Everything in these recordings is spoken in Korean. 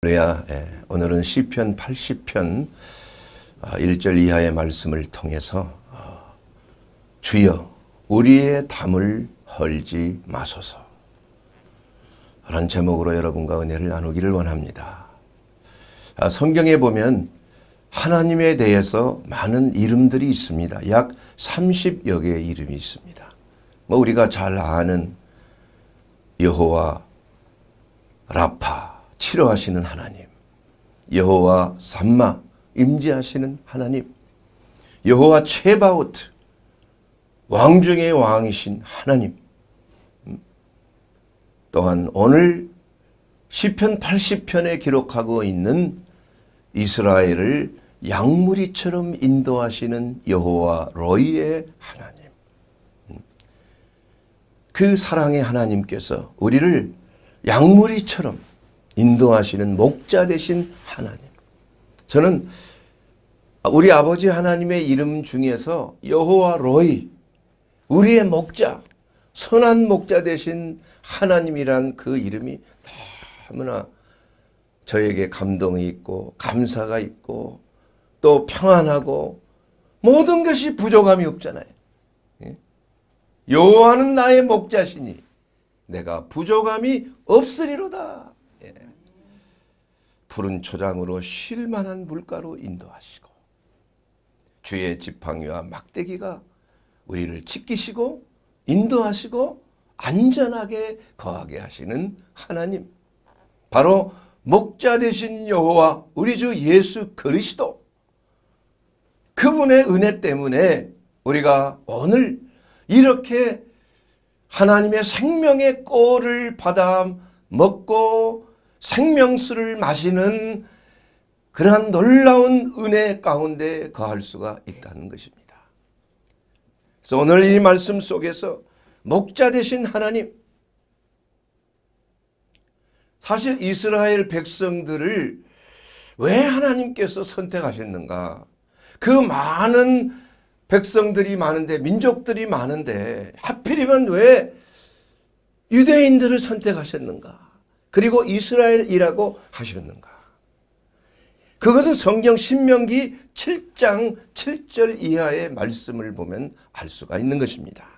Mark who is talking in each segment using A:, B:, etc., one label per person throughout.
A: 그래야 예, 오늘은 시편 80편 1절 아, 이하의 말씀을 통해서 어, 주여 우리의 담을 헐지 마소서 라는 제목으로 여러분과 은혜를 나누기를 원합니다. 아, 성경에 보면 하나님에 대해서 많은 이름들이 있습니다. 약 30여 개의 이름이 있습니다. 뭐 우리가 잘 아는 여호와, 라파, 치료하시는 하나님, 여호와 삼마 임재하시는 하나님, 여호와 체바오트 왕 중의 왕이신 하나님. 음. 또한 오늘 시편 80편에 기록하고 있는 이스라엘을 양무리처럼 인도하시는 여호와 로이의 하나님. 음. 그 사랑의 하나님께서 우리를 양무리처럼 인도하시는 목자 되신 하나님. 저는 우리 아버지 하나님의 이름 중에서 여호와 로이 우리의 목자 선한 목자 되신 하나님이란 그 이름이 너무나 저에게 감동이 있고 감사가 있고 또 평안하고 모든 것이 부족함이 없잖아요. 예? 여호와는 나의 목자시니 내가 부족함이 없으리로다. 푸른 초장으로 쉴만한 물가로 인도하시고 주의 지팡이와 막대기가 우리를 지키시고 인도하시고 안전하게 거하게 하시는 하나님 바로 목자 되신 여호와 우리 주 예수 그리스도 그분의 은혜 때문에 우리가 오늘 이렇게 하나님의 생명의 꼴을 받아 먹고 생명수를 마시는 그러한 놀라운 은혜 가운데 거할 수가 있다는 것입니다. 그래서 오늘 이 말씀 속에서 목자 되신 하나님 사실 이스라엘 백성들을 왜 하나님께서 선택하셨는가 그 많은 백성들이 많은데 민족들이 많은데 하필이면 왜 유대인들을 선택하셨는가 그리고 이스라엘이라고 하셨는가? 그것은 성경 신명기 7장 7절 이하의 말씀을 보면 알 수가 있는 것입니다.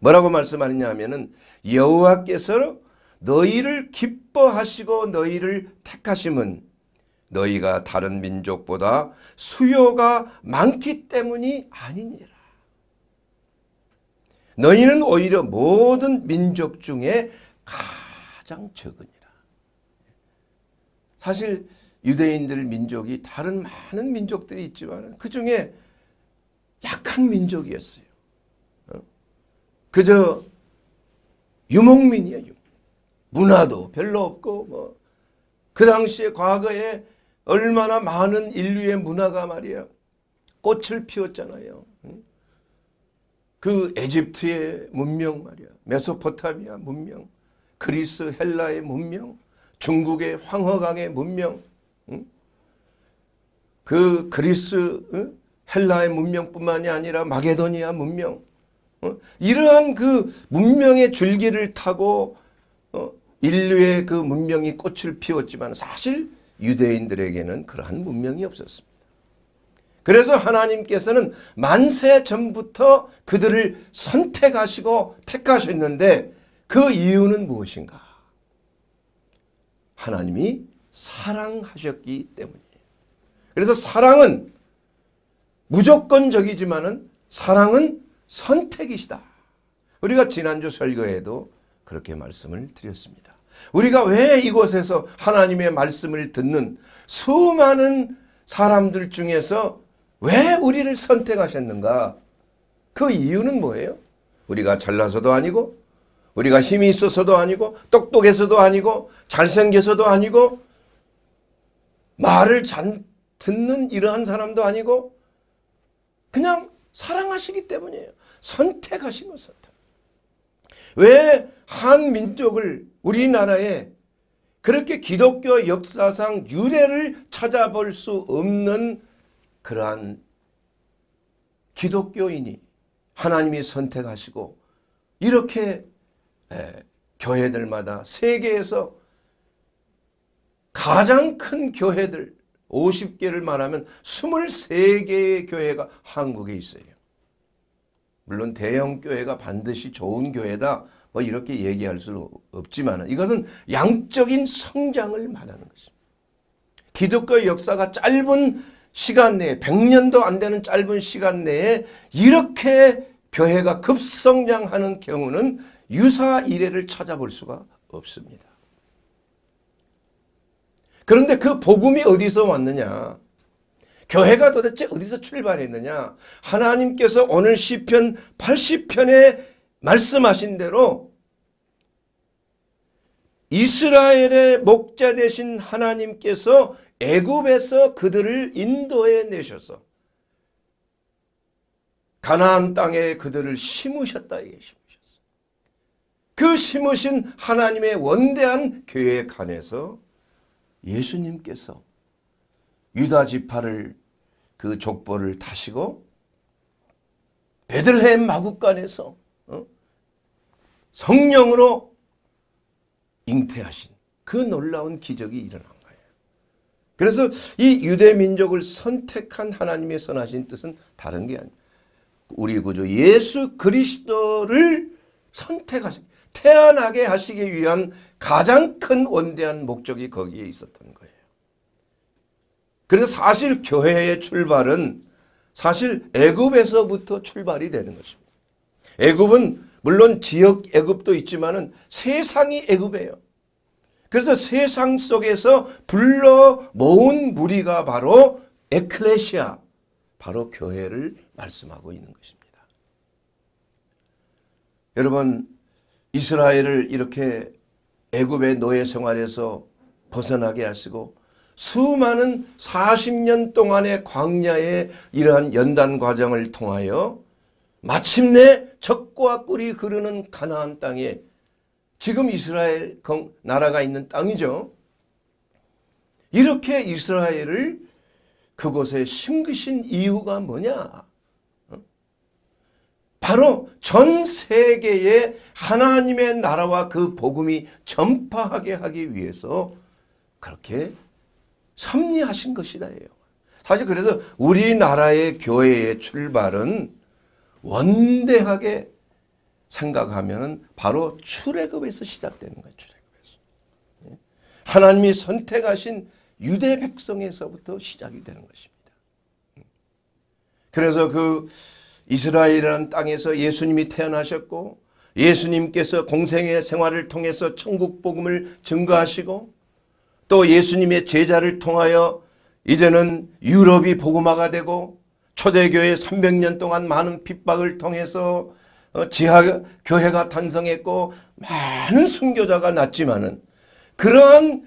A: 뭐라고 말씀하느냐 하면은 여호와께서 너희를 기뻐하시고 너희를 택하심은 너희가 다른 민족보다 수요가 많기 때문이 아니니라. 너희는 오히려 모든 민족 중에 가 가장 적으니라. 사실 유대인들 민족이 다른 많은 민족들이 있지만 그 중에 약한 민족이었어요. 어? 그저 유목민이에요. 문화도 별로 없고 뭐 그 당시에 과거에 얼마나 많은 인류의 문화가 말이에요. 꽃을 피웠잖아요. 그 에집트의 문명 말이야. 메소포타미아 문명. 그리스 헬라의 문명, 중국의 황허강의 문명, 그 그리스 헬라의 문명뿐만이 아니라 마게도니아 문명, 이러한 그 문명의 줄기를 타고 어, 인류의 그 문명이 꽃을 피웠지만 사실 유대인들에게는 그러한 문명이 없었습니다. 그래서 하나님께서는 만세 전부터 그들을 선택하시고 택하셨는데 그 이유는 무엇인가? 하나님이 사랑하셨기 때문이에요. 그래서 사랑은 무조건적이지만은 사랑은 선택이시다. 우리가 지난주 설교에도 그렇게 말씀을 드렸습니다. 우리가 왜 이곳에서 하나님의 말씀을 듣는 수많은 사람들 중에서 왜 우리를 선택하셨는가? 그 이유는 뭐예요? 우리가 잘나서도 아니고 우리가 힘이 있어서도 아니고 똑똑해서도 아니고 잘생겨서도 아니고 말을 잘 듣는 이러한 사람도 아니고 그냥 사랑하시기 때문이에요. 선택하신 것선 왜한 민족을 우리나라에 그렇게 기독교 역사상 유래를 찾아볼 수 없는 그러한 기독교인이 하나님이 선택하시고 이렇게 예, 교회들마다 세계에서 가장 큰 교회들 50개를 말하면 23개의 교회가 한국에 있어요. 물론 대형 교회가 반드시 좋은 교회다 뭐 이렇게 얘기할 수는 없지만 이것은 양적인 성장을 말하는 것입니다. 기독교 역사가 짧은 시간 내에 100년도 안 되는 짧은 시간 내에 이렇게 교회가 급성장하는 경우는 유사 이래를 찾아볼 수가 없습니다. 그런데 그 복음이 어디서 왔느냐? 교회가 도대체 어디서 출발했느냐? 하나님께서 오늘 시편 80편에 말씀하신 대로 이스라엘의 목자 되신 하나님께서 애굽에서 그들을 인도해 내셔서 가나안 땅에 그들을 심으셨다 이것입니다. 그 심으신 하나님의 원대한 계획 안에서 예수님께서 유다 지파를 그 족보를 타시고 베들레헴 마국간에서 어? 성령으로 잉태하신 그 놀라운 기적이 일어난 거예요. 그래서 이 유대 민족을 선택한 하나님의 선하신 뜻은 다른 게 아니에요. 우리 구주 예수 그리스도를 선택하신 태어나게 하시기 위한 가장 큰 원대한 목적이 거기에 있었던 거예요. 그래서 사실 교회의 출발은 사실 애굽에서부터 출발이 되는 것입니다. 애굽은 물론 지역 애굽도 있지만은 세상이 애굽이에요. 그래서 세상 속에서 불러 모은 무리가 바로 에클레시아, 바로 교회를 말씀하고 있는 것입니다. 여러분 이스라엘을 이렇게 애굽의 노예 생활에서 벗어나게 하시고 수많은 40년 동안의 광야의 이러한 연단 과정을 통하여 마침내 적과 꿀이 흐르는 가나안 땅에 지금 이스라엘 나라가 있는 땅이죠. 이렇게 이스라엘을 그곳에 심으신 이유가 뭐냐? 바로 전 세계에 하나님의 나라와 그 복음이 전파하게 하기 위해서 그렇게 섭리하신 것이다예요. 사실 그래서 우리나라의 교회의 출발은 원대하게 생각하면 바로 출애굽에서 시작되는 거예요. 출애굽에서. 네. 하나님이 선택하신 유대 백성에서부터 시작이 되는 것입니다. 음. 그래서 그 이스라엘이라는 땅에서 예수님이 태어나셨고 예수님께서 공생의 생활을 통해서 천국 복음을 증거하시고 또 예수님의 제자를 통하여 이제는 유럽이 복음화가 되고 초대교회 300년 동안 많은 핍박을 통해서 어, 지하교회가 탄생했고 많은 순교자가 났지만은 그한그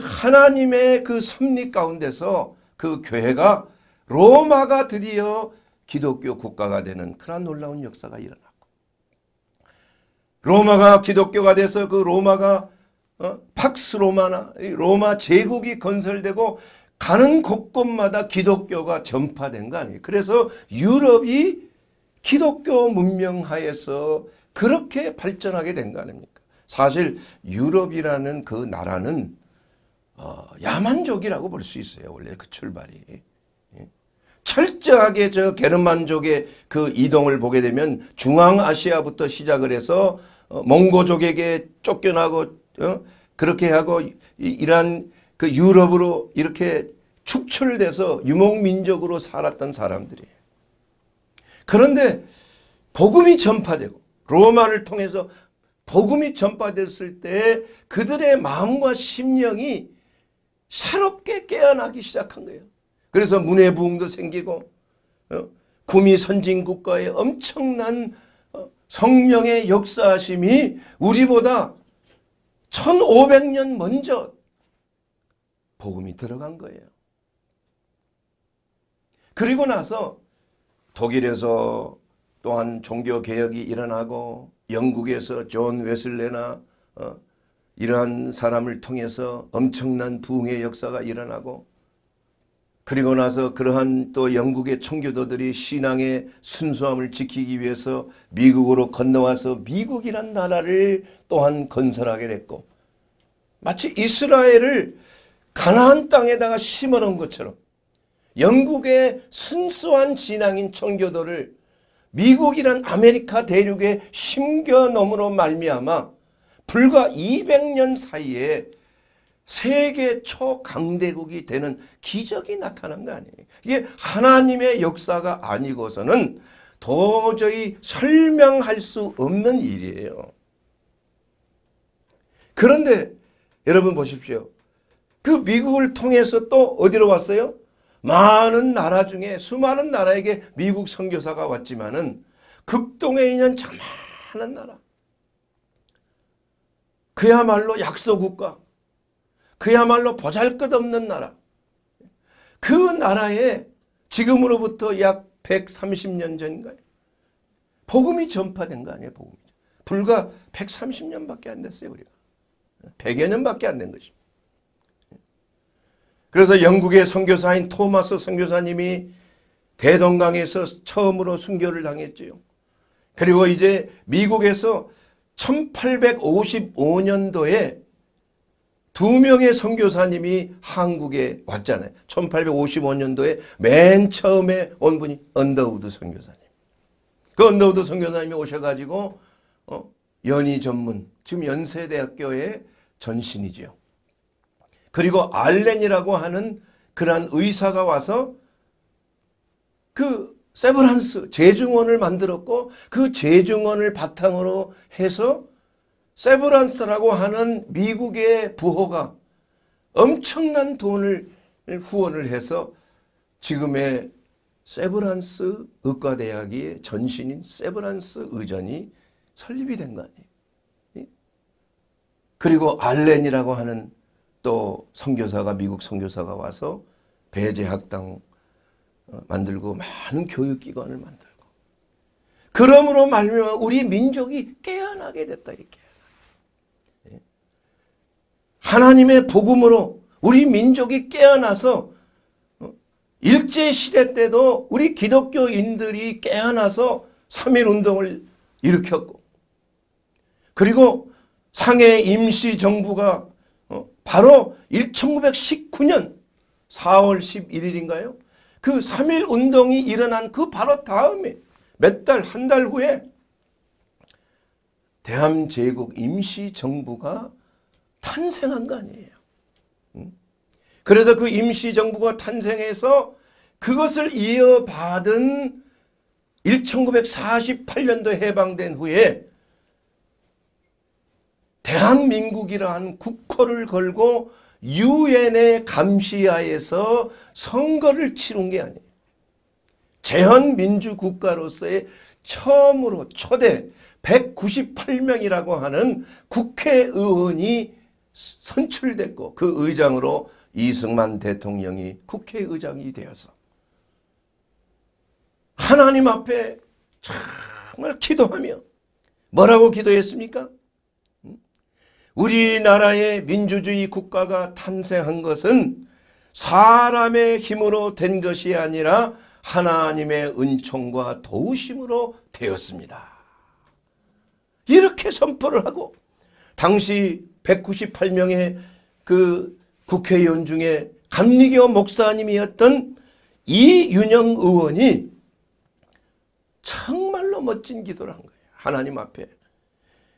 A: 하나님의 그 섭리 가운데서 그 교회가 로마가 드디어 기독교 국가가 되는 그런 놀라운 역사가 일어났고 로마가 기독교가 돼서 그 로마가 어? 팍스 로마나 로마 제국이 건설되고 가는 곳곳마다 기독교가 전파된 거 아니에요. 그래서 유럽이 기독교 문명 하에서 그렇게 발전하게 된 거 아닙니까? 사실 유럽이라는 그 나라는 어, 야만족이라고 볼 수 있어요. 원래 그 출발이. 철저하게 저 게르만족의 그 이동을 보게 되면 중앙아시아부터 시작을 해서 어, 몽고족에게 쫓겨나고 어? 그렇게 하고 이러한 그 유럽으로 이렇게 축출돼서 유목민족으로 살았던 사람들이에요. 그런데 복음이 전파되고 로마를 통해서 복음이 전파됐을 때 그들의 마음과 심령이 새롭게 깨어나기 시작한 거예요. 그래서 문해부흥도 생기고 어? 구미 선진국가의 엄청난 어, 성령의 역사심이 우리보다 1500년 먼저 복음이 들어간 거예요. 그리고 나서 독일에서 또한 종교개혁이 일어나고 영국에서 존 웨슬레나 어, 이러한 사람을 통해서 엄청난 부흥의 역사가 일어나고 그리고 나서 그러한 또 영국의 청교도들이 신앙의 순수함을 지키기 위해서 미국으로 건너와서 미국이란 나라를 또한 건설하게 됐고 마치 이스라엘을 가나안 땅에다가 심어놓은 것처럼 영국의 순수한 진앙인 청교도를 미국이란 아메리카 대륙에 심겨넘으로 말미암아 불과 200년 사이에 세계 초강대국이 되는 기적이 나타난 거 아니에요. 이게 하나님의 역사가 아니고서는 도저히 설명할 수 없는 일이에요. 그런데 여러분 보십시오. 그 미국을 통해서 또 어디로 왔어요? 많은 나라 중에 수많은 나라에게 미국 선교사가 왔지만은 극동에 있는 참 많은 나라. 그야말로 약소국가 그야말로 보잘것없는 나라. 그 나라에 지금으로부터 약 130년 전인가요? 복음이 전파된 거 아니에요, 복음이. 불과 130년밖에 안 됐어요, 우리가. 100여 년밖에 안 된 것입니다. 그래서 영국의 선교사인 토마스 선교사님이 대동강에서 처음으로 순교를 당했지 그리고 이제 미국에서 1855년도에 두 명의 선교사님이 한국에 왔잖아요. 1855년도에 맨 처음에 온 분이 언더우드 선교사님. 그 언더우드 선교사님이 오셔가지고 어, 연희 전문, 지금 연세대학교의 전신이죠. 그리고 알렌이라고 하는 그러한 의사가 와서 그 세브란스, 재중원을 만들었고 그 재중원을 바탕으로 해서 세브란스라고 하는 미국의 부호가 엄청난 돈을 후원을 해서 지금의 세브란스 의과대학의 전신인 세브란스 의전이 설립이 된 거 아니에요. 예? 그리고 알렌이라고 하는 또 선교사가 미국 선교사가 와서 배제학당 어, 만들고 많은 교육기관을 만들고 그러므로 말미암아 우리 민족이 깨어나게 됐다 이렇게. 하나님의 복음으로 우리 민족이 깨어나서 어, 일제시대 때도 우리 기독교인들이 깨어나서 3.1운동을 일으켰고 그리고 상해 임시정부가 어, 바로 1919년 4월 11일인가요? 그 3.1운동이 일어난 그 바로 다음에 몇 달, 한 달 후에 대한제국 임시정부가 탄생한 거 아니에요. 그래서 그 임시정부가 탄생해서 그것을 이어받은 1948년도 해방된 후에 대한민국이라는 국호를 걸고 유엔의 감시하에서 선거를 치른 게 아니에요. 제헌민주국가로서의 처음으로 초대 198명이라고 하는 국회의원이 선출됐고 그 의장으로 이승만 대통령이 국회의장이 되어서 하나님 앞에 정말 기도하며 뭐라고 기도했습니까? 우리나라의 민주주의 국가가 탄생한 것은 사람의 힘으로 된 것이 아니라 하나님의 은총과 도우심으로 되었습니다. 이렇게 선포를 하고 당시 198명의 그 국회의원 중에 감리교 목사님이었던 이윤영 의원이 정말로 멋진 기도를 한 거예요. 하나님 앞에.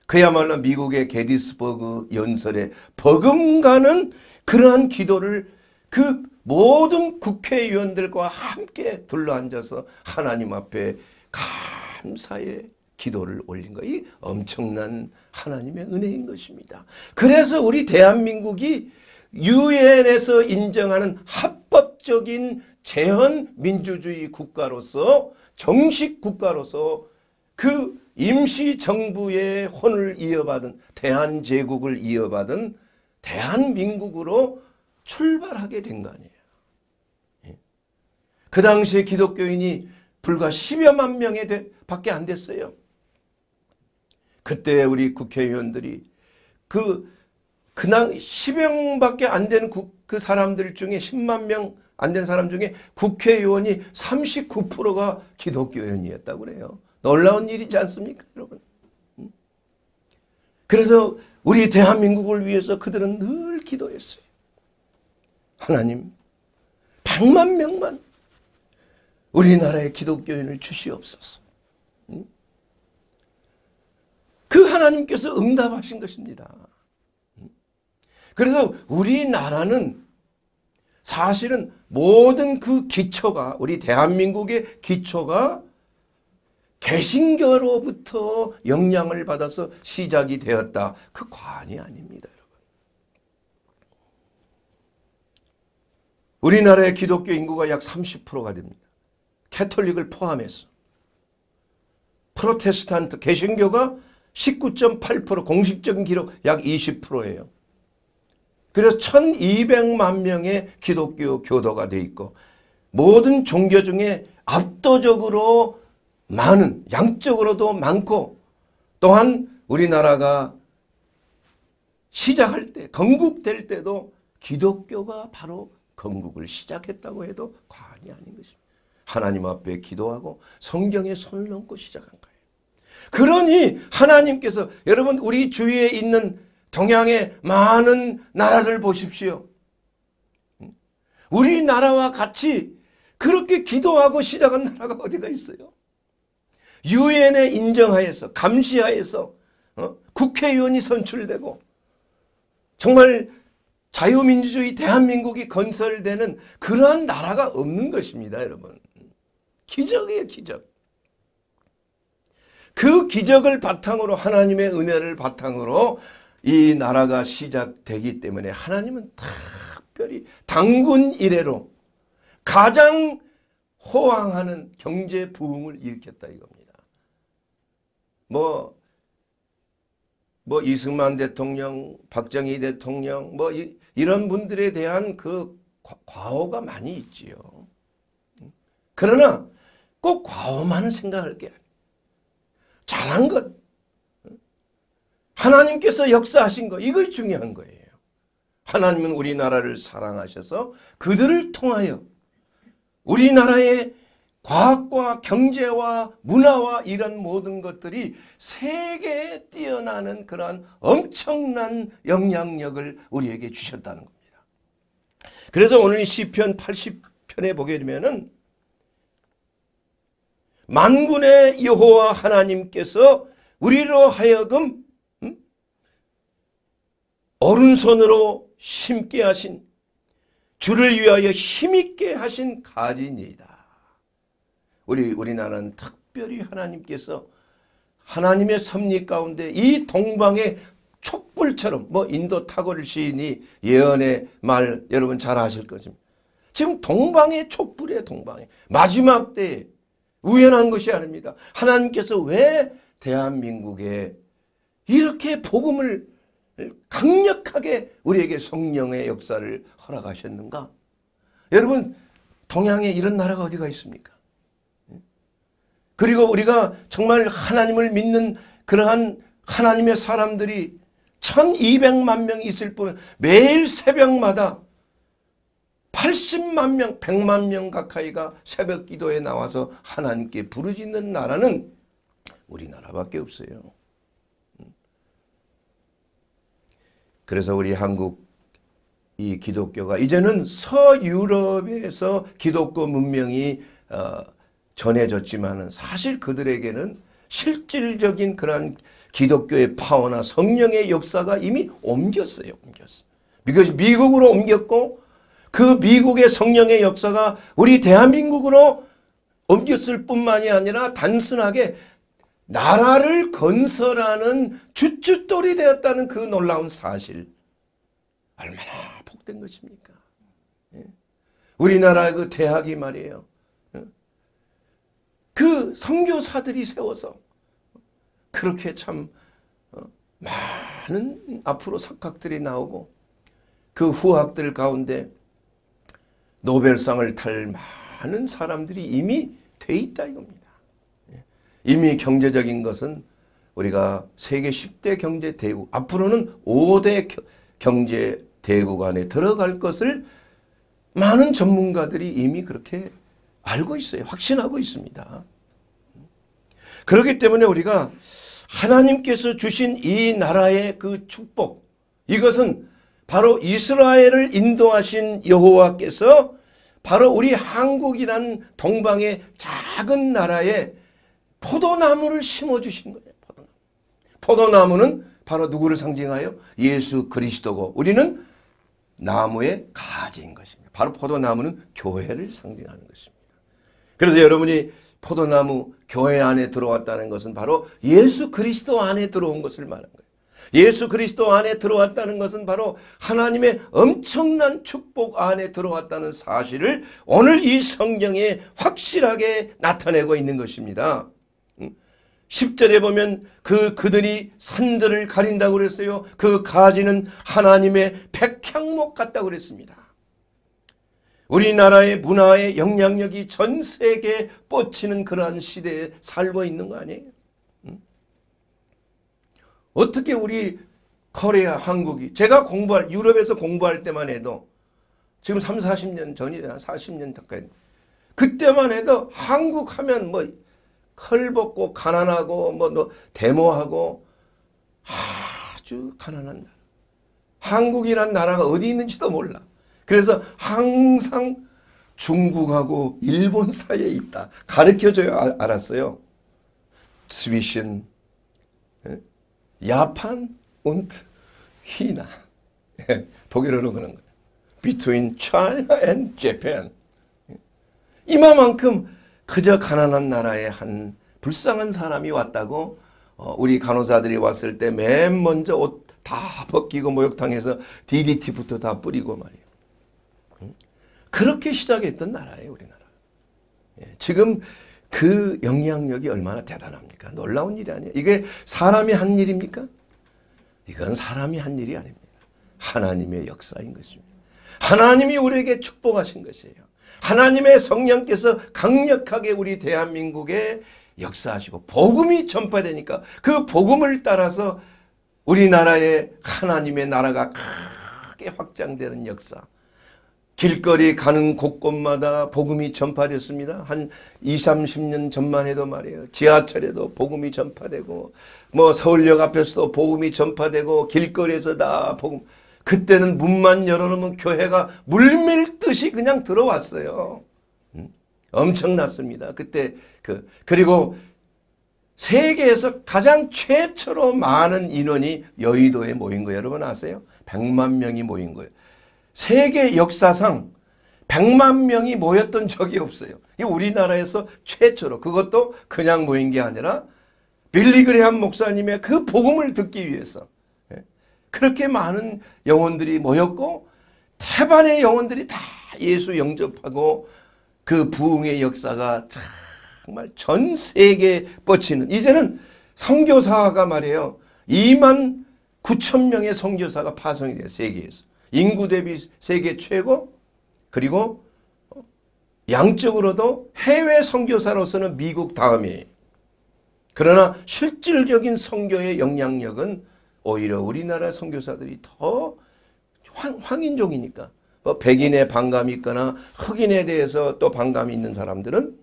A: 그야말로 미국의 게디스버그 연설에 버금가는 그러한 기도를 그 모든 국회의원들과 함께 둘러앉아서 하나님 앞에 감사의 기도를 올린 것이 엄청난 하나님의 은혜인 것입니다. 그래서 우리 대한민국이 유엔에서 인정하는 합법적인 재현 민주주의 국가로서 정식 국가로서 그 임시정부의 혼을 이어받은 대한제국을 이어받은 대한민국으로 출발하게 된 거 아니에요. 예. 그 당시에 기독교인이 불과 10여만 명에 밖에 안 됐어요. 그때 우리 국회의원들이 그 그냥 10명밖에 안된그 사람들 중에 10만 명 안 된 사람 중에 국회의원이 39%가 기독교인이었다고 그래요. 놀라운 일이지 않습니까 여러분. 음? 그래서 우리 대한민국을 위해서 그들은 늘 기도했어요. 하나님 백만 명만 우리나라의 기독교인을 주시옵소서. 그 하나님께서 응답하신 것입니다. 그래서 우리나라는 사실은 모든 그 기초가 우리 대한민국의 기초가 개신교로부터 영향을 받아서 시작이 되었다. 그 관이 아닙니다. 여러분. 우리나라의 기독교 인구가 약 30%가 됩니다. 캐톨릭을 포함해서 프로테스탄트 개신교가 19.8% 공식적인 기록 약 20%예요. 그래서 1200만 명의 기독교 교도가 돼 있고 모든 종교 중에 압도적으로 많은 양적으로도 많고 또한 우리나라가 시작할 때 건국될 때도 기독교가 바로 건국을 시작했다고 해도 과언이 아닌 것입니다. 하나님 앞에 기도하고 성경에 손을 얹고 시작한 것. 그러니 하나님께서 여러분 우리 주위에 있는 동양의 많은 나라를 보십시오. 우리나라와 같이 그렇게 기도하고 시작한 나라가 어디가 있어요? 유엔의 인정하에서 감시하에서 어? 국회의원이 선출되고 정말 자유민주주의 대한민국이 건설되는 그러한 나라가 없는 것입니다 여러분. 기적이에요 기적. 그 기적을 바탕으로 하나님의 은혜를 바탕으로 이 나라가 시작되기 때문에 하나님은 특별히 당군 이래로 가장 호황하는 경제 부흥을 일으켰다 이겁니다. 뭐, 뭐 이승만 대통령, 박정희 대통령 뭐 이, 이런 분들에 대한 그 과오가 많이 있지요. 그러나 꼭 과오만 생각할 게 잘한 것. 하나님께서 역사하신 것. 이걸 중요한 거예요. 하나님은 우리나라를 사랑하셔서 그들을 통하여 우리나라의 과학과 경제와 문화와 이런 모든 것들이 세계에 뛰어나는 그러한 엄청난 영향력을 우리에게 주셨다는 겁니다. 그래서 오늘 시편 80편에 보게 되면은 만군의 여호와 하나님께서 우리로 하여금 음? 오른손으로 심게 하신 주를 위하여 힘있게 하신 가지니이다. 우리 우리나라는 특별히 하나님께서 하나님의 섭리 가운데 이 동방의 촛불처럼 뭐 인도 타고를 시인이 예언의 말 여러분 잘 아실 것입니다. 지금 동방의 촛불에 동방에 마지막 때에 우연한 것이 아닙니다. 하나님께서 왜 대한민국에 이렇게 복음을 강력하게 우리에게 성령의 역사를 허락하셨는가? 여러분 동양에 이런 나라가 어디가 있습니까? 그리고 우리가 정말 하나님을 믿는 그러한 하나님의 사람들이 1200만 명 있을 뿐 매일 새벽마다 80만 명, 100만 명 가까이가 새벽 기도에 나와서 하나님께 부르짖는 나라는 우리나라밖에 없어요. 음. 그래서 우리 한국 이 기독교가 이제는 서유럽에서 기독교 문명이 어, 전해졌지만 사실 그들에게는 실질적인 그런 기독교의 파워나 성령의 역사가 이미 옮겼어요. 옮겼어요. 미국으로 옮겼고 그 미국의 성령의 역사가 우리 대한민국으로 옮겼을 뿐만이 아니라 단순하게 나라를 건설하는 주춧돌이 되었다는 그 놀라운 사실 얼마나 복된 것입니까? 예? 우리나라 그 대학이 말이에요. 예? 그 선교사들이 세워서 그렇게 참 어, 많은 앞으로 석학들이 나오고 그 후학들 가운데 노벨상을 탈 많은 사람들이 이미 돼 있다 이겁니다. 예. 이미 경제적인 것은 우리가 세계 10대 경제 대국 앞으로는 5대 경제 대국 안에 들어갈 것을 많은 전문가들이 이미 그렇게 알고 있어요. 확신하고 있습니다. 그렇기 때문에 우리가 하나님께서 주신 이 나라의 그 축복 이것은 바로 이스라엘을 인도하신 여호와께서 바로 우리 한국이란 동방의 작은 나라에 포도나무를 심어주신 거예요. 포도나무. 포도나무는 바로 누구를 상징하여? 예수 그리스도고 우리는 나무의 가지인 것입니다. 바로 포도나무는 교회를 상징하는 것입니다. 그래서 여러분이 포도나무 교회 안에 들어왔다는 것은 바로 예수 그리스도 안에 들어온 것을 말한 거예요. 예수 그리스도 안에 들어왔다는 것은 바로 하나님의 엄청난 축복 안에 들어왔다는 사실을 오늘 이 성경에 확실하게 나타내고 있는 것입니다. 10절에 음? 보면 그 그들이 산들을 가린다고 그랬어요. 그 가지는 하나님의 백향목 같다고 그랬습니다. 우리나라의 문화의 영향력이 전 세계에 뻗치는 그러한 시대에 살고 있는 거 아니에요? 어떻게 우리 코리아, 한국이 제가 공부할 유럽에서 공부할 때만 해도 지금 3, 40년 전이야. 40년 전까이 그때만 해도 한국 하면 뭐 컬벗고 가난하고 뭐 데모하고 아주 가난한 나라. 한국이란 나라가 어디 있는지도 몰라. 그래서 항상 중국하고 일본 사이에 있다. 가르쳐줘야 아, 알았어요. 스위신 야판 und 히나 예, 독일어로 그런 거예요. Between China and Japan. 예. 이마만큼 그저 가난한 나라에 한 불쌍한 사람이 왔다고 어, 우리 간호사들이 왔을 때 맨 먼저 옷 다 벗기고 목욕탕에서 DDT부터 다 뿌리고 말이에요. 그렇게 시작했던 나라예요. 우리나라. 예, 지금 그 영향력이 얼마나 대단합니까? 놀라운 일이 아니에요. 이게 사람이 한 일입니까? 이건 사람이 한 일이 아닙니다. 하나님의 역사인 것입니다. 하나님이 우리에게 축복하신 것이에요. 하나님의 성령께서 강력하게 우리 대한민국에 역사하시고 복음이 전파되니까 그 복음을 따라서 우리나라의 하나님의 나라가 크게 확장되는 역사 길거리 가는 곳곳마다 복음이 전파됐습니다. 한 20, 30년 전만 해도 말이에요. 지하철에도 복음이 전파되고 뭐 서울역 앞에서도 복음이 전파되고 길거리에서 다 복음. 그때는 문만 열어놓으면 교회가 물밀듯이 그냥 들어왔어요. 엄청났습니다. 그때 그 그리고 세계에서 가장 최초로 많은 인원이 여의도에 모인 거예요. 여러분 아세요? 100만 명이 모인 거예요. 세계 역사상 100만 명이 모였던 적이 없어요. 이 우리나라에서 최초로 그것도 그냥 모인 게 아니라 빌리 그레한 목사님의 그 복음을 듣기 위해서 예. 그렇게 많은 영혼들이 모였고 태반의 영혼들이 다 예수 영접하고 그 부흥의 역사가 정말 전 세계에 뻗치는 이제는 선교사가 말이에요. 2만 9천 명의 선교사가 파송이 돼요. 세계에서. 인구 대비 세계 최고 그리고 양적으로도 해외 선교사로서는 미국 다음이 그러나 실질적인 선교의 영향력은 오히려 우리나라 선교사들이 더 황, 인종이니까 뭐 백인의 반감이 있거나 흑인에 대해서 또 반감이 있는 사람들은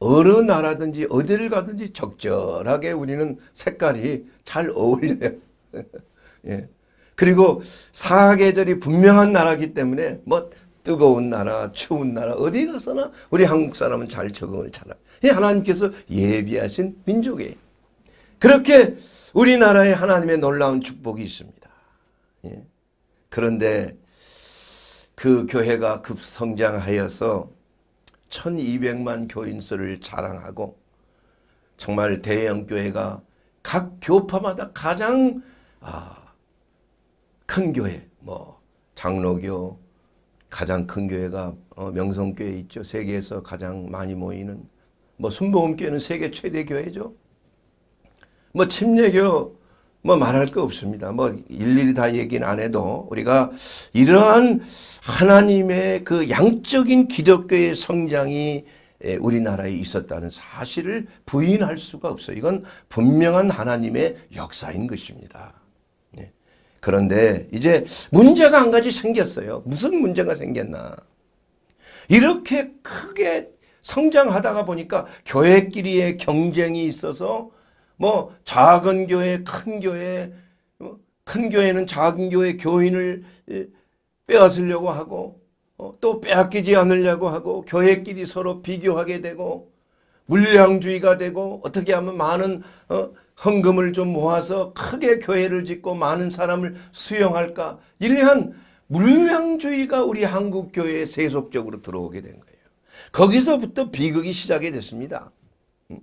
A: 어느 나라든지 어디를 가든지 적절하게 우리는 색깔이 잘 어울려요. 예. 그리고 사계절이 분명한 나라기 때문에 뭐 뜨거운 나라, 추운 나라 어디 가서나 우리 한국 사람은 잘 적응을 잘하니 예, 하나님께서 예비하신 민족이에 그렇게 우리나라에 하나님의 놀라운 축복이 있습니다. 예. 그런데 그 교회가 급성장하여서 1200만 교인수를 자랑하고 정말 대형 교회가 각 교파마다 가장 아, 큰 교회 뭐 장로교 가장 큰 교회가 어, 명성교회 있죠. 세계에서 가장 많이 모이는 뭐 순복음교회는 세계 최대 교회죠. 뭐 침례교 뭐 말할 거 없습니다. 뭐 일일이 다 얘기는 안 해도 우리가 이러한 하나님의 그 양적인 기독교의 성장이 예, 우리나라에 있었다는 사실을 부인할 수가 없어요. 이건 분명한 하나님의 역사인 것입니다. 그런데 이제 문제가 한 가지 생겼어요. 무슨 문제가 생겼나. 이렇게 크게 성장하다가 보니까 교회끼리의 경쟁이 있어서 뭐 작은 교회, 큰 교회, 뭐 큰 교회는 작은 교회 교인을 빼앗으려고 하고 어, 또 빼앗기지 않으려고 하고 교회끼리 서로 비교하게 되고 물량주의가 되고 어떻게 하면 많은 어, 헌금을 좀 모아서 크게 교회를 짓고 많은 사람을 수용할까? 일리한 물량주의가 우리 한국 교회에 세속적으로 들어오게 된 거예요. 거기서부터 비극이 시작이 됐습니다. 음.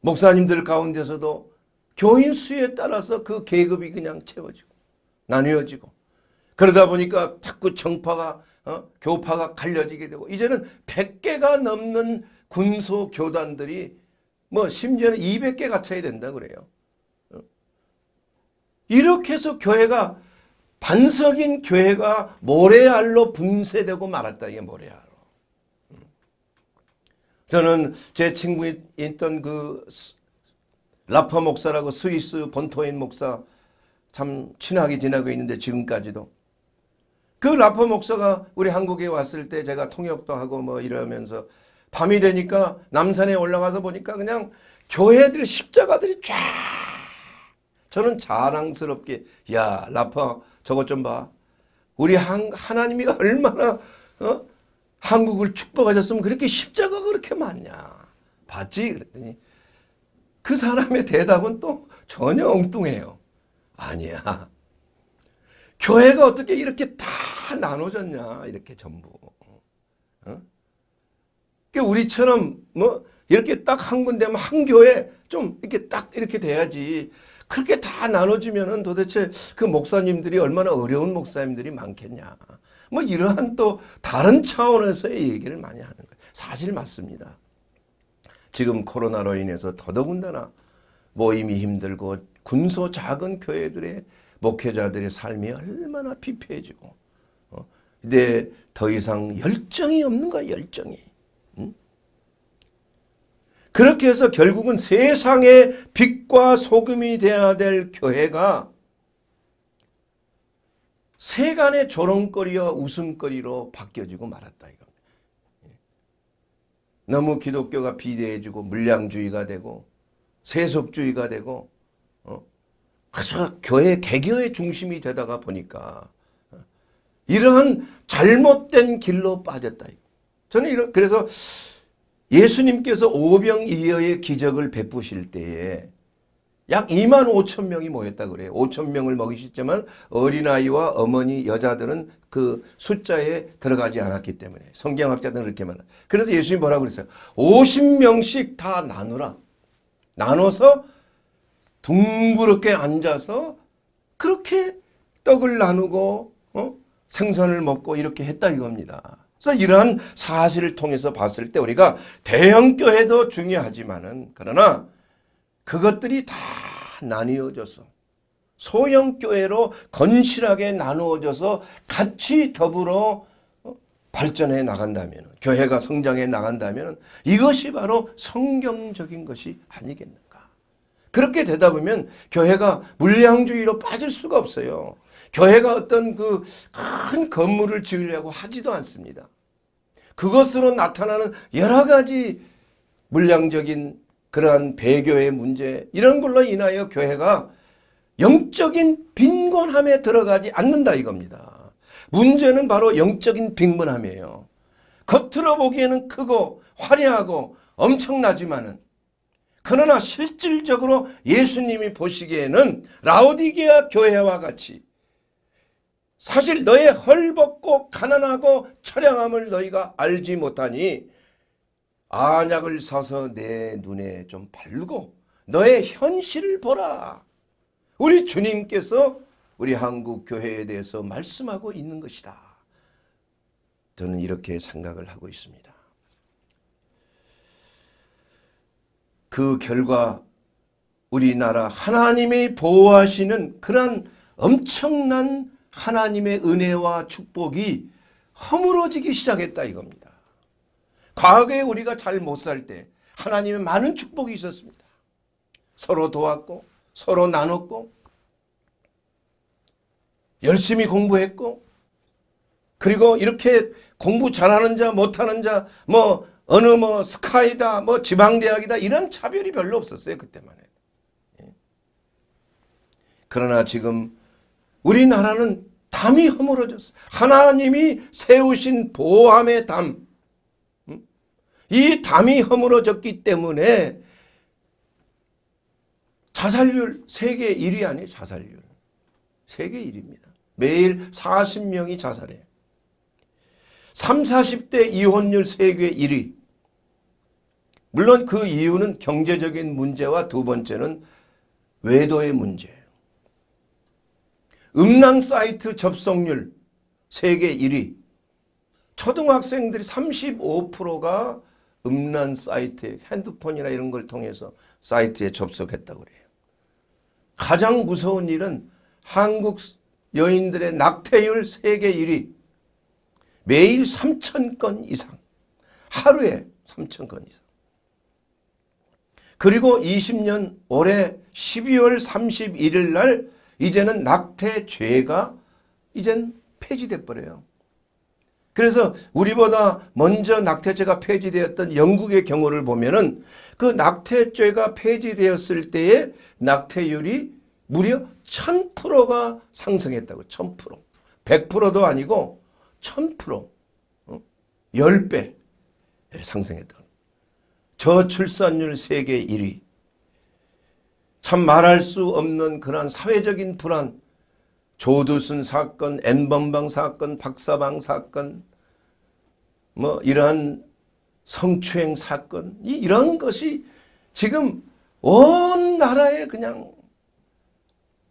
A: 목사님들 가운데서도 교인 수에 따라서 그 계급이 그냥 채워지고 나뉘어지고 그러다 보니까 자꾸 정파가 어? 교파가 갈려지게 되고 이제는 100개가 넘는 군소 교단들이 뭐 심지어는 200개 갖춰야 된다 그래요. 어. 이렇게 해서 교회가 반석인 교회가 모래알로 분쇄되고 말았다. 이게 모래알로. 음. 저는 제친구 있던 그 라파 목사라고 스위스 본토인 목사 참 친하게 지나고 있는데 지금까지도 그 라파 목사가 우리 한국에 왔을 때 제가 통역도 하고 뭐 이러면서 밤이 되니까 남산에 올라가서 보니까 그냥 교회들 십자가들이 쫙 저는 자랑스럽게 야 라파 저것 좀 봐. 우리 한, 하나님이 얼마나 어? 한국을 축복하셨으면 그렇게 십자가 가 그렇게 많냐. 봤지? 그랬더니 그 사람의 대답은 또 전혀 엉뚱해요. 아니야. 교회가 어떻게 이렇게 다 나눠졌냐. 이렇게 전부. 어? 그 우리처럼 뭐 이렇게 딱 한 군데면 뭐 한 교회 좀 이렇게 딱 이렇게 돼야지. 그렇게 다 나눠지면은 도대체 그 목사님들이 얼마나 어려운 목사님들이 많겠냐. 뭐 이러한 또 다른 차원에서의 얘기를 많이 하는 거예요. 사실 맞습니다. 지금 코로나로 인해서 더더군다나 모임이 힘들고 군소 작은 교회들의 목회자들의 삶이 얼마나 피폐해지고 근데 어, 더 이상 열정이 없는 거야 열정이 그렇게 해서 결국은 세상의 빛과 소금이 되어야 될 교회가 세간의 조롱거리와 웃음거리로 바뀌어지고 말았다 이겁니다. 예. 너무 기독교가 비대해지고 물량주의가 되고 세속주의가 되고 어? 그래서 교회 개교의 중심이 되다가 보니까 어? 이러한 잘못된 길로 빠졌다. 저는 이런 그래서 예수님께서 오병이어의 기적을 베푸실 때에 약 2만 5천 명이 모였다 그래요. 5천 명을 먹이셨지만 어린아이와 어머니, 여자들은 그 숫자에 들어가지 않았기 때문에 성경학자들은 이렇게 말합니다 그래서 예수님 뭐라고 그랬어요? 50명씩 다 나누라. 나눠서 둥그렇게 앉아서 그렇게 떡을 나누고 어? 생선을 먹고 이렇게 했다 이겁니다. 그래서 이러한 사실을 통해서 봤을 때 우리가 대형교회도 중요하지만은 그러나 그것들이 다 나뉘어져서 소형교회로 건실하게 나누어져서 같이 더불어 어, 발전해 나간다면 교회가 성장해 나간다면 이것이 바로 성경적인 것이 아니겠는가. 그렇게 되다 보면 교회가 물량주의로 빠질 수가 없어요. 교회가 어떤 그 큰 건물을 지으려고 하지도 않습니다. 그것으로 나타나는 여러 가지 물량적인 그러한 배교의 문제 이런 걸로 인하여 교회가 영적인 빈곤함에 들어가지 않는다 이겁니다. 문제는 바로 영적인 빈곤함이에요. 겉으로 보기에는 크고 화려하고 엄청나지만은 그러나 실질적으로 예수님이 보시기에는 라오디게아 교회와 같이 사실 너의 헐벗고 가난하고 처량함을 너희가 알지 못하니 안약을 사서 내 눈에 좀 바르고 너의 현실을 보라. 우리 주님께서 우리 한국 교회에 대해서 말씀하고 있는 것이다. 저는 이렇게 생각을 하고 있습니다. 그 결과 우리나라 하나님이 보호하시는 그러한 엄청난 하나님의 은혜와 축복이 허물어지기 시작했다 이겁니다. 과거에 우리가 잘 못 살 때 하나님의 많은 축복이 있었습니다. 서로 도왔고 서로 나눴고 열심히 공부했고 그리고 이렇게 공부 잘하는 자 못하는 자 뭐 어느 뭐 스카이다 뭐 지방대학이다 이런 차별이 별로 없었어요 그때만 해도. 예. 그러나 지금 우리나라는 담이 허물어졌어. 하나님이 세우신 보암의 담. 이 담이 허물어졌기 때문에 자살률 세계 1위 아니에요. 자살률. 세계 1위입니다. 매일 40명이 자살해 30, 40대 이혼율 세계 1위. 물론 그 이유는 경제적인 문제와 두 번째는 외도의 문제예요. 음란 사이트 접속률 세계 1위. 초등학생들이 35%가 음란 사이트에 핸드폰이나 이런 걸 통해서 사이트에 접속했다고 그래요. 가장 무서운 일은 한국 여인들의 낙태율 세계 1위. 매일 3천 건 이상. 하루에 3천 건 이상. 그리고 20년 올해 12월 31일 날 이제는 낙태 죄가 이젠 폐지돼 버려요. 그래서 우리보다 먼저 낙태죄가 폐지되었던 영국의 경우를 보면은 그 낙태죄가 폐지되었을 때의 낙태율이 무려 1000%가 상승했다고 1000% 100%도 아니고 1000% 10배 상승했다. 저출산율 세계 1위 참 말할 수 없는 그러한 사회적인 불안 조두순 사건, 엔번방 사건, 박사방 사건 뭐 이러한 성추행 사건 이런 것이 지금 온 나라에 그냥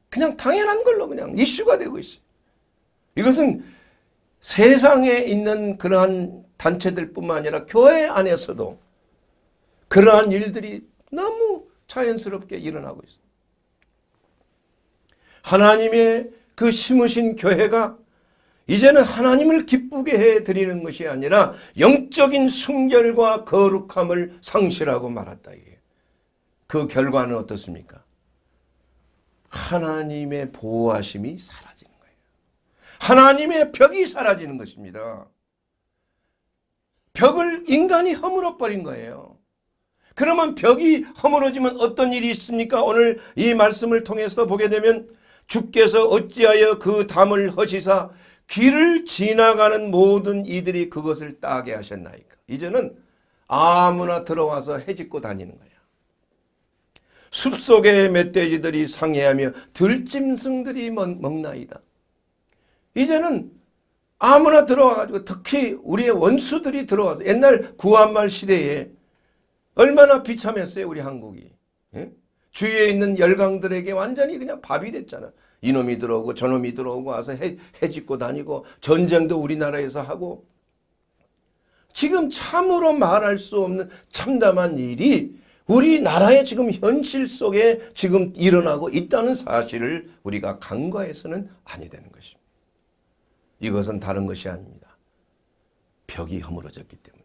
A: 그냥 당연한 걸로 그냥 이슈가 되고 있어요. 이것은 세상에 있는 그러한 단체들뿐만 아니라 교회 안에서도 그러한 일들이 너무 자연스럽게 일어나고 있습니다. 하나님의 그 심으신 교회가 이제는 하나님을 기쁘게 해드리는 것이 아니라 영적인 순결과 거룩함을 상실하고 말았다. 그 결과는 어떻습니까? 하나님의 보호하심이 사라지는 거예요. 하나님의 벽이 사라지는 것입니다. 벽을 인간이 허물어버린 거예요. 그러면 벽이 허물어지면 어떤 일이 있습니까? 오늘 이 말씀을 통해서 보게 되면 주께서 어찌하여 그 담을 허시사 길을 지나가는 모든 이들이 그것을 따게 하셨나이까. 이제는 아무나 들어와서 해짓고 다니는 거야. 숲속의 멧돼지들이 상해하며 들짐승들이 먹나이다. 이제는 아무나 들어와가지고 특히 우리의 원수들이 들어와서 옛날 구한말 시대에 얼마나 비참했어요 우리 한국이. 예? 주위에 있는 열강들에게 완전히 그냥 밥이 됐잖아. 이놈이 들어오고 저놈이 들어오고 와서 해, 해짓고 다니고 전쟁도 우리나라에서 하고 지금 참으로 말할 수 없는 참담한 일이 우리나라의 지금 현실 속에 지금 일어나고 있다는 사실을 우리가 간과해서는 아니 되는 것입니다. 이것은 다른 것이 아닙니다. 벽이 허물어졌기 때문에.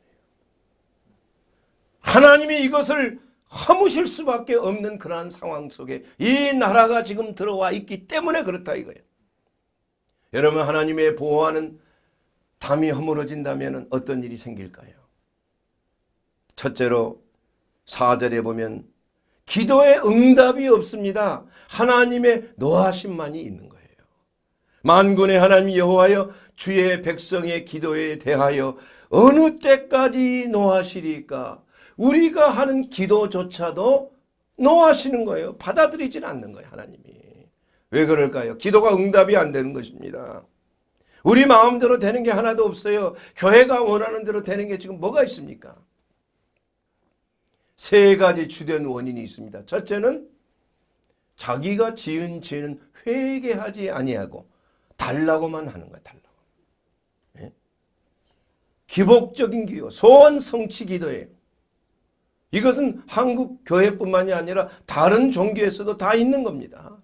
A: 하나님이 이것을 허무실 수밖에 없는 그러한 상황 속에 이 나라가 지금 들어와 있기 때문에 그렇다 이거예요. 여러분 하나님의 보호하는 담이 허물어진다면 어떤 일이 생길까요? 첫째로 4절에 보면 기도에 응답이 없습니다. 하나님의 노하심만이 있는 거예요. 만군의 하나님 여호와여 주의 백성의 기도에 대하여 어느 때까지 노하시리까 우리가 하는 기도조차도 노하시는 거예요. 받아들이진 않는 거예요. 하나님이. 왜 그럴까요? 기도가 응답이 안 되는 것입니다. 우리 마음대로 되는 게 하나도 없어요. 교회가 원하는 대로 되는 게 지금 뭐가 있습니까? 세 가지 주된 원인이 있습니다. 첫째는 자기가 지은 죄는 회개하지 아니하고 달라고만 하는 거예요 달라고. 예? 기복적인 기도, 소원 성취 기도예요. 이것은 한국 교회뿐만이 아니라 다른 종교에서도 다 있는 겁니다.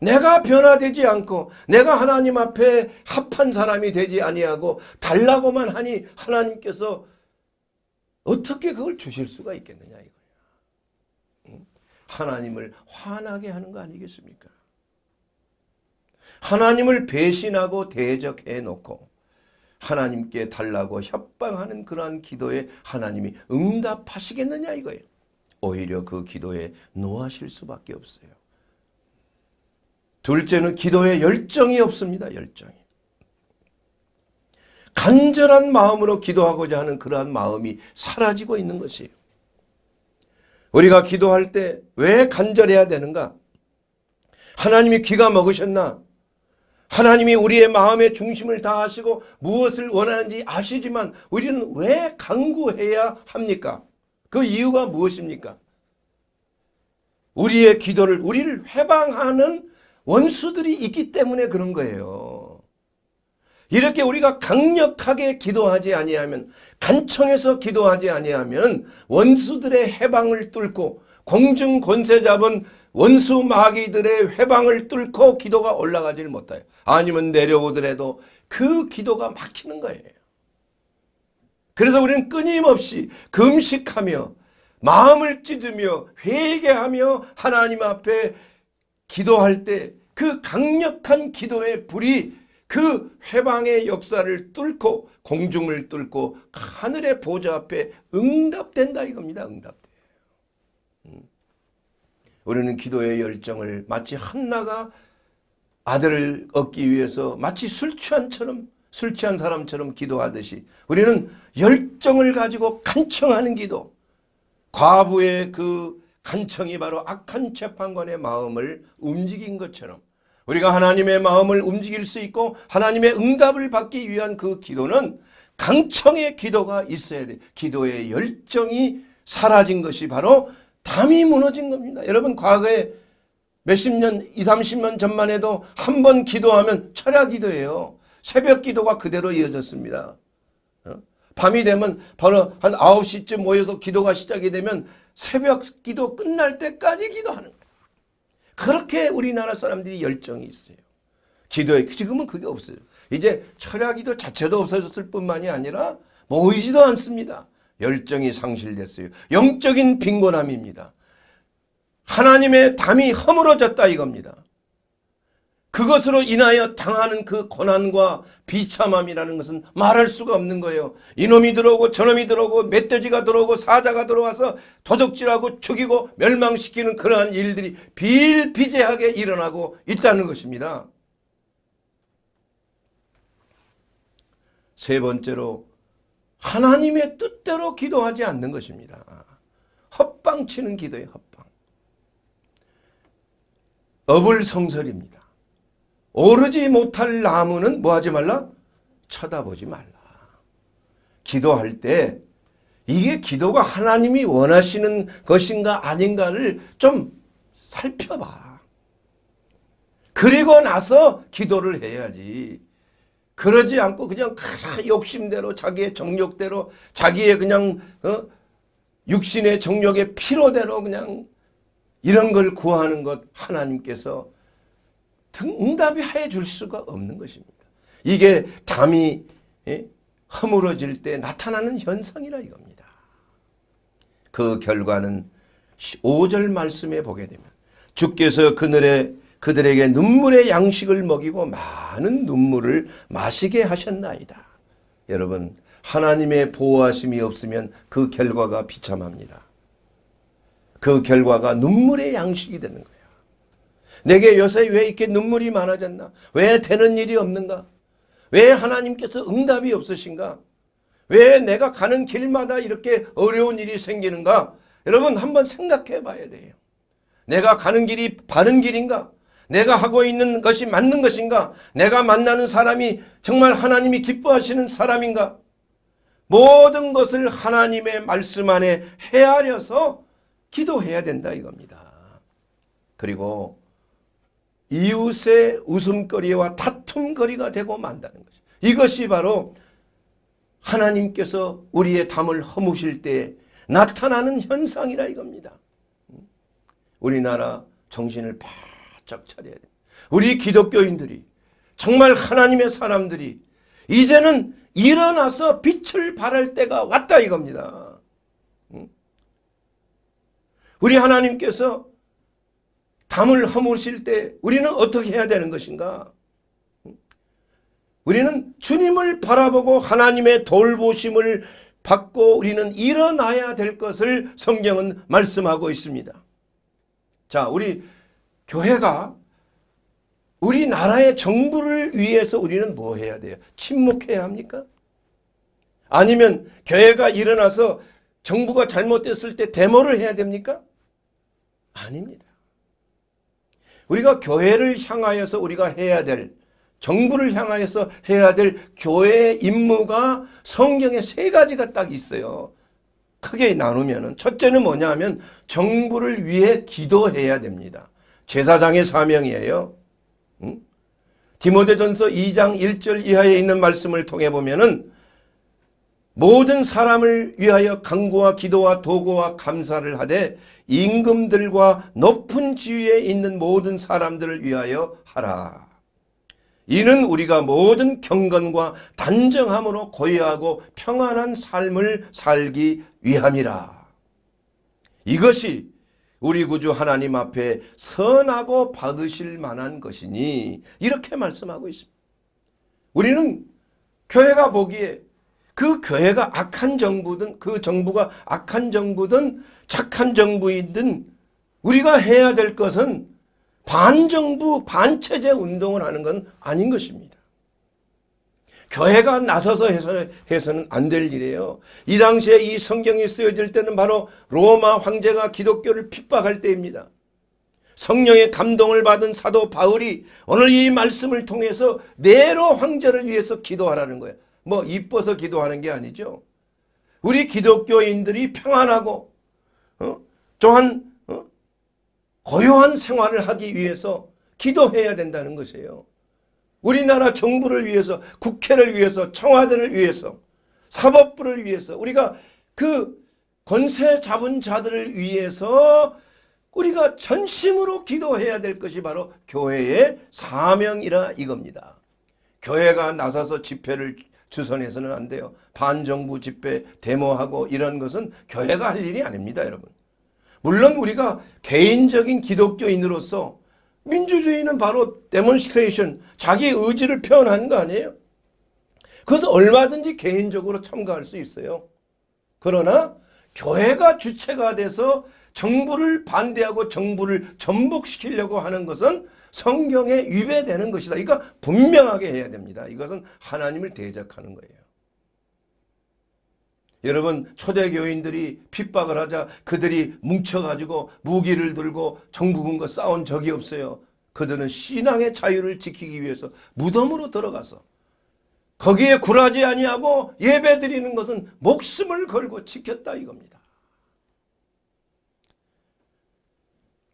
A: 내가 변화되지 않고 내가 하나님 앞에 합한 사람이 되지 아니하고 달라고만 하니 하나님께서 어떻게 그걸 주실 수가 있겠느냐 이거야. 하나님을 화나게 하는 거 아니겠습니까? 하나님을 배신하고 대적해 놓고 하나님께 달라고 협박하는 그러한 기도에 하나님이 응답하시겠느냐 이거예요. 오히려 그 기도에 노하실 수밖에 없어요. 둘째는 기도에 열정이 없습니다. 열정이. 간절한 마음으로 기도하고자 하는 그러한 마음이 사라지고 있는 것이에요. 우리가 기도할 때 왜 간절해야 되는가? 하나님이 귀가 먹으셨나? 하나님이 우리의 마음의 중심을 다하시고 무엇을 원하는지 아시지만 우리는 왜 강구해야 합니까? 그 이유가 무엇입니까? 우리의 기도를 우리를 해방하는 원수들이 있기 때문에 그런 거예요. 이렇게 우리가 강력하게 기도하지 아니하면 간청해서 기도하지 아니하면 원수들의 해방을 뚫고 공중 권세 잡은 원수 마귀들의 회방을 뚫고 기도가 올라가질 못해요. 아니면 내려오더라도 그 기도가 막히는 거예요. 그래서 우리는 끊임없이 금식하며 마음을 찢으며 회개하며 하나님 앞에 기도할 때 그 강력한 기도의 불이 그 회방의 역사를 뚫고 공중을 뚫고 하늘의 보좌 앞에 응답된다 이겁니다. 응답 우리는 기도의 열정을 마치 한나가 아들을 얻기 위해서 마치 술 취한처럼 술 취한 사람처럼 기도하듯이 우리는 열정을 가지고 간청하는 기도 과부의 그 간청이 바로 악한 재판관의 마음을 움직인 것처럼 우리가 하나님의 마음을 움직일 수 있고 하나님의 응답을 받기 위한 그 기도는 강청의 기도가 있어야 돼. 기도의 열정이 사라진 것이 바로 담이 무너진 겁니다. 여러분 과거에 몇 십 년, 20, 30년 전만 해도 한 번 기도하면 철야 기도예요. 새벽 기도가 그대로 이어졌습니다. 어? 밤이 되면 바로 한 9시쯤 모여서 기도가 시작이 되면 새벽 기도 끝날 때까지 기도하는 거예요. 그렇게 우리나라 사람들이 열정이 있어요. 기도에 지금은 그게 없어요. 이제 철야 기도 자체도 없어졌을 뿐만이 아니라 모이지도 않습니다. 열정이 상실됐어요. 영적인 빈곤함입니다. 하나님의 담이 허물어졌다 이겁니다. 그것으로 인하여 당하는 그 고난과 비참함이라는 것은 말할 수가 없는 거예요. 이놈이 들어오고 저놈이 들어오고 멧돼지가 들어오고 사자가 들어와서 도적질하고 죽이고 멸망시키는 그러한 일들이 비일비재하게 일어나고 있다는 것입니다. 세 번째로 하나님의 뜻대로 기도하지 않는 것입니다. 헛방치는 기도예 헛방. 어불성설입니다. 오르지 못할 나무는 뭐하지 말라? 쳐다보지 말라. 기도할 때 이게 기도가 하나님이 원하시는 것인가 아닌가를 좀 살펴봐. 그리고 나서 기도를 해야지. 그러지 않고 그냥 욕심대로 자기의 정력대로 자기의 그냥 어? 육신의 정력의 피로대로 그냥 이런 걸 구하는 것 하나님께서 응답이 해줄 수가 없는 것입니다. 이게 담이 예? 허물어질 때 나타나는 현상이라 이겁니다. 그 결과는 5절 말씀에 보게 되면 주께서 그늘에 그들에게 눈물의 양식을 먹이고 많은 눈물을 마시게 하셨나이다. 여러분 하나님의 보호하심이 없으면 그 결과가 비참합니다. 그 결과가 눈물의 양식이 되는 거예요. 내게 요새 왜 이렇게 눈물이 많아졌나? 왜 되는 일이 없는가? 왜 하나님께서 응답이 없으신가? 왜 내가 가는 길마다 이렇게 어려운 일이 생기는가? 여러분 한번 생각해 봐야 돼요. 내가 가는 길이 바른 길인가? 내가 하고 있는 것이 맞는 것인가? 내가 만나는 사람이 정말 하나님이 기뻐하시는 사람인가? 모든 것을 하나님의 말씀 안에 헤아려서 기도해야 된다 이겁니다. 그리고 이웃의 웃음거리와 다툼거리가 되고 만다는 것이 이것이 바로 하나님께서 우리의 담을 허무실 때 나타나는 현상이라 이겁니다. 우리나라 정신을 팍 바짝 차려야 돼. 우리 기독교인들이 정말 하나님의 사람들이 이제는 일어나서 빛을 발할 때가 왔다 이겁니다. 우리 하나님께서 담을 허무실 때 우리는 어떻게 해야 되는 것인가? 우리는 주님을 바라보고 하나님의 돌보심을 받고 우리는 일어나야 될 것을 성경은 말씀하고 있습니다. 자, 우리 교회가 우리나라의 정부를 위해서 우리는 뭐 해야 돼요? 침묵해야 합니까? 아니면 교회가 일어나서 정부가 잘못됐을 때 데모를 해야 됩니까? 아닙니다. 우리가 교회를 향하여서 우리가 해야 될 정부를 향하여서 해야 될 교회의 임무가 성경에 세 가지가 딱 있어요. 크게 나누면 첫째는 뭐냐 하면 정부를 위해 기도해야 됩니다. 제사장의 사명이에요. 응? 디모데전서 2장 1절 이하에 있는 말씀을 통해 보면은 모든 사람을 위하여 강구와 기도와 도구와 감사를 하되 임금들과 높은 지위에 있는 모든 사람들을 위하여 하라. 이는 우리가 모든 경건과 단정함으로 고요하고 평안한 삶을 살기 위함이라. 이것이 우리 구주 하나님 앞에 선하고 받으실 만한 것이니 이렇게 말씀하고 있습니다. 우리는 교회가 보기에 그 교회가 악한 정부든 그 정부가 악한 정부든 착한 정부이든 우리가 해야 될 것은 반정부 반체제 운동을 하는 건 아닌 것입니다. 교회가 나서서 해서는, 해서는 안 될 일이에요. 이 당시에 이 성경이 쓰여질 때는 바로 로마 황제가 기독교를 핍박할 때입니다. 성령의 감동을 받은 사도 바울이 오늘 이 말씀을 통해서 네로 황제를 위해서 기도하라는 거예요. 뭐 이뻐서 기도하는 게 아니죠. 우리 기독교인들이 평안하고 어? 또한 어? 고요한 생활을 하기 위해서 기도해야 된다는 것이에요. 우리나라 정부를 위해서 국회를 위해서 청와대를 위해서 사법부를 위해서 우리가 그 권세 잡은 자들을 위해서 우리가 전심으로 기도해야 될 것이 바로 교회의 사명이라 이겁니다. 교회가 나서서 집회를 주선해서는 안 돼요. 반정부 집회, 데모하고 이런 것은 교회가 할 일이 아닙니다. 여러분. 물론 우리가 개인적인 기독교인으로서 민주주의는 바로 데몬스트레이션, 자기 의지를 표현하는 거 아니에요? 그것도 얼마든지 개인적으로 참가할 수 있어요. 그러나 교회가 주체가 돼서 정부를 반대하고 정부를 전복시키려고 하는 것은 성경에 위배되는 것이다. 그러니까 분명하게 해야 됩니다. 이것은 하나님을 대적하는 거예요. 여러분 초대교인들이 핍박을 하자 그들이 뭉쳐가지고 무기를 들고 정부군과 싸운 적이 없어요. 그들은 신앙의 자유를 지키기 위해서 무덤으로 들어가서 거기에 굴하지 아니하고 예배드리는 것은 목숨을 걸고 지켰다 이겁니다.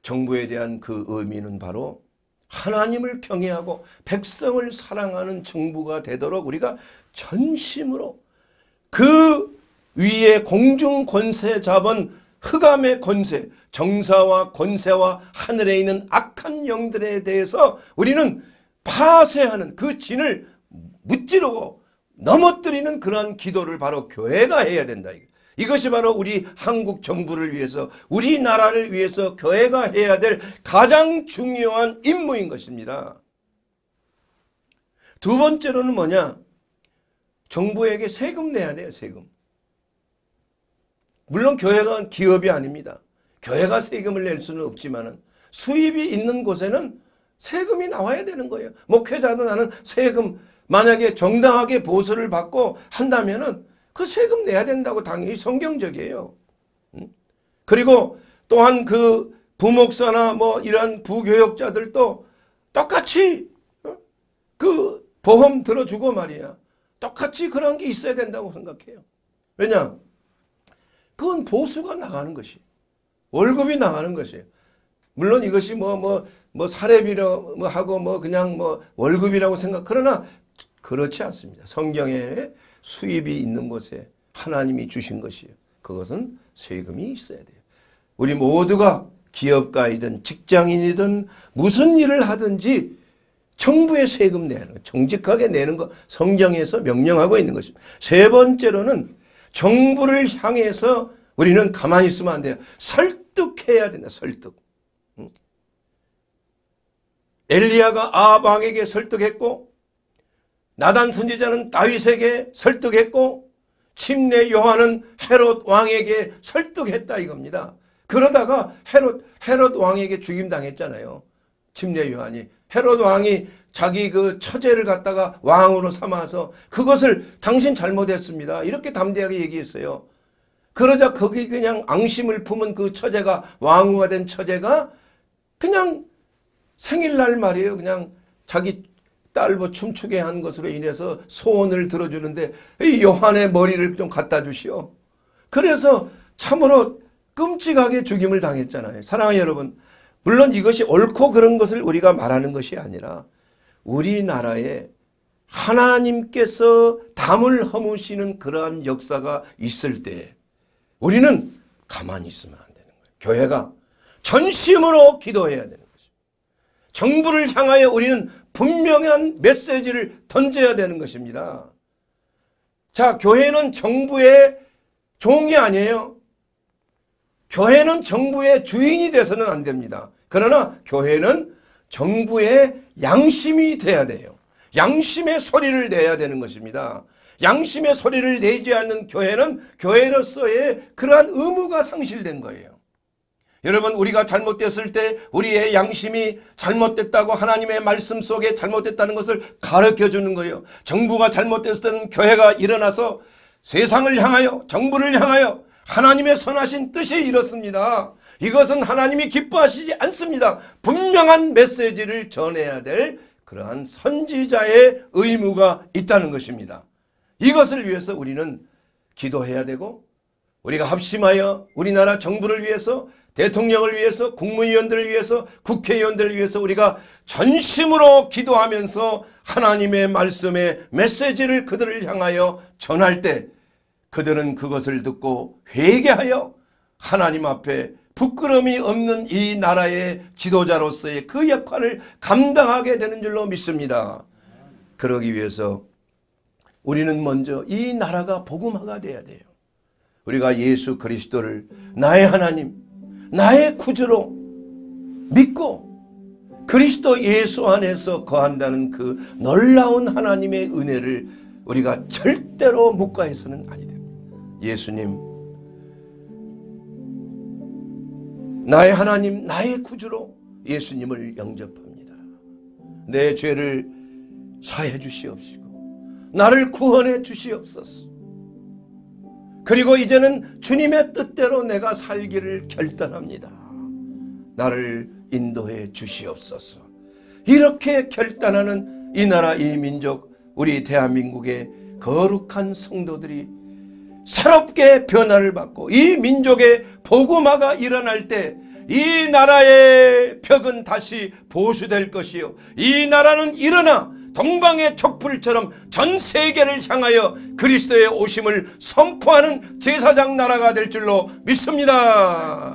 A: 정부에 대한 그 의미는 바로 하나님을 경외하고 백성을 사랑하는 정부가 되도록 우리가 전심으로 그 위에 공중 권세 잡은 흑암의 권세, 정사와 권세와 하늘에 있는 악한 영들에 대해서 우리는 파쇄하는 그 진을 무찌르고 넘어뜨리는 그러한 기도를 바로 교회가 해야 된다. 이것이 바로 우리 한국 정부를 위해서 우리나라를 위해서 교회가 해야 될 가장 중요한 임무인 것입니다. 두 번째로는 뭐냐? 정부에게 세금 내야 돼요. 세금. 물론 교회가 기업이 아닙니다. 교회가 세금을 낼 수는 없지만 수입이 있는 곳에는 세금이 나와야 되는 거예요. 목회자도 나는 세금 만약에 정당하게 보수를 받고 한다면은 그 세금 내야 된다고 당연히 성경적이에요. 그리고 또한 그 부목사나 뭐 이런 부교역자들도 똑같이 그 보험 들어주고 말이야. 똑같이 그런 게 있어야 된다고 생각해요. 왜냐? 그건 보수가 나가는 것이 월급이 나가는 것이에요. 물론 이것이 뭐 뭐 뭐사례비로뭐 하고 뭐 그냥 뭐 월급이라고 생각 그러나 그렇지 않습니다. 성경에 수입이 있는 곳에 하나님이 주신 것이에요. 그것은 세금이 있어야 돼요. 우리 모두가 기업가이든 직장인이든 무슨 일을 하든지 정부에 세금 내는 거, 정직하게 내는 거 성경에서 명령하고 있는 것입니다. 세 번째로는 정부를 향해서 우리는 가만히 있으면 안 돼요. 설득해야 된다. 설득. 엘리야가 아방에게 설득했고 나단 선지자는 다윗에게 설득했고 침례 요한은 헤롯 왕에게 설득했다 이겁니다. 그러다가 헤롯 헤롯 왕에게 죽임 당했잖아요. 침례 요한이 헤롯 왕이 자기 그 처제를 갖다가 왕으로 삼아서 그것을 당신 잘못했습니다. 이렇게 담대하게 얘기했어요. 그러자 거기 그냥 앙심을 품은 그 처제가 왕후가 된 처제가 그냥 생일날 말이에요. 그냥 자기 딸뭐 춤추게 한 것으로 인해서 소원을 들어주는데 이 요한의 머리를 좀 갖다 주시오. 그래서 참으로 끔찍하게 죽임을 당했잖아요. 사랑하는 여러분 물론 이것이 옳고 그런 것을 우리가 말하는 것이 아니라 우리나라에 하나님께서 담을 허무시는 그러한 역사가 있을 때 우리는 가만히 있으면 안 되는 거예요. 교회가 전심으로 기도해야 되는 거죠. 정부를 향하여 우리는 분명한 메시지를 던져야 되는 것입니다. 자, 교회는 정부의 종이 아니에요. 교회는 정부의 주인이 돼서는 안 됩니다. 그러나 교회는 정부의 양심이 돼야 돼요. 양심의 소리를 내야 되는 것입니다. 양심의 소리를 내지 않는 교회는 교회로서의 그러한 의무가 상실된 거예요. 여러분 우리가 잘못됐을 때 우리의 양심이 잘못됐다고 하나님의 말씀 속에 잘못됐다는 것을 가르쳐주는 거예요. 정부가 잘못됐을 때는 교회가 일어나서 세상을 향하여 정부를 향하여 하나님의 선하신 뜻이 이렇습니다. 이것은 하나님이 기뻐하시지 않습니다. 분명한 메시지를 전해야 될 그러한 선지자의 의무가 있다는 것입니다. 이것을 위해서 우리는 기도해야 되고 우리가 합심하여 우리나라 정부를 위해서 대통령을 위해서 국무위원들을 위해서 국회의원들을 위해서 우리가 전심으로 기도하면서 하나님의 말씀의 메시지를 그들을 향하여 전할 때 그들은 그것을 듣고 회개하여 하나님 앞에 부끄러움이 없는 이 나라의 지도자로서의 그 역할을 감당하게 되는 줄로 믿습니다. 그러기 위해서 우리는 먼저 이 나라가 복음화가 돼야 돼요. 우리가 예수 그리스도를 나의 하나님, 나의 구주로 믿고 그리스도 예수 안에서 거한다는 그 놀라운 하나님의 은혜를 우리가 절대로 묵과해서는 아니 됩니다. 예수님 나의 하나님, 나의 구주로 예수님을 영접합니다. 내 죄를 사해 주시옵시고 나를 구원해 주시옵소서. 그리고 이제는 주님의 뜻대로 내가 살기를 결단합니다. 나를 인도해 주시옵소서. 이렇게 결단하는 이 나라 이 민족 우리 대한민국의 거룩한 성도들이 새롭게 변화를 받고 이 민족의 보고마가 일어날 때 이 나라의 벽은 다시 보수될 것이요 이 나라는 일어나 동방의 촛불처럼 전 세계를 향하여 그리스도의 오심을 선포하는 제사장 나라가 될 줄로 믿습니다.